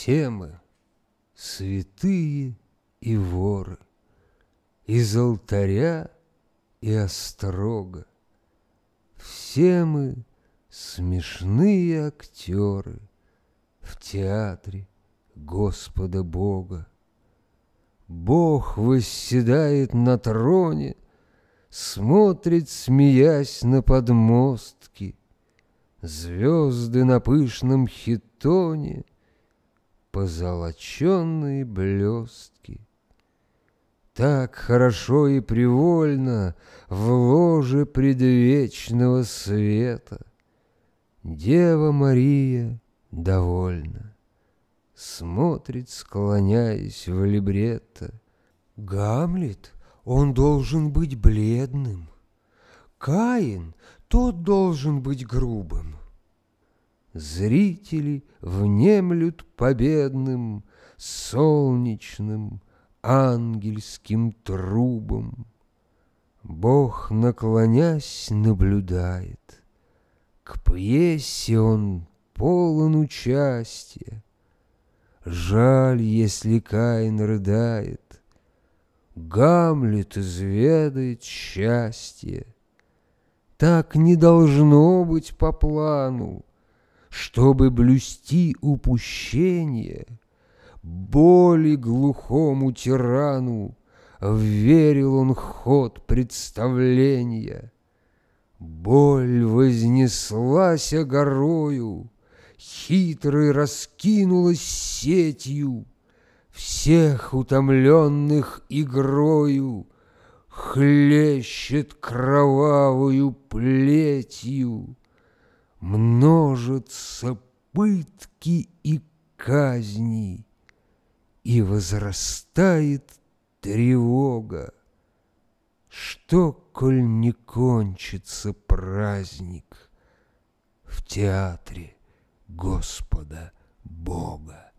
Все мы святые и воры, Из алтаря и острога. Все мы смешные актеры В театре Господа Бога. Бог восседает на троне, Смотрит, смеясь, на подмостки. Звезды на пышном хитоне — позолоченные блестки. Так хорошо и привольно в ложе предвечного света. Дева Мария довольна, смотрит, склоняясь в либретто. Гамлет, он должен быть бледным. Каин, тот должен быть грубым. Зрители внемлют победным, солнечным, ангельским трубам. Бог, наклонясь, наблюдает. К пьесе он полон участия. Жаль, если Каин рыдает. Гамлет изведает счастье. Так не должно быть по плану чтобы блюсти упущение, боли глухому тирану верил он ход представления. Боль вознеслась горою, хитрый раскинулась сетью, всех утомленных игрою хлещет кровавую плетью множатся пытки и казни, и возрастает тревога. Что, коль не кончится праздник в театре Господа Бога?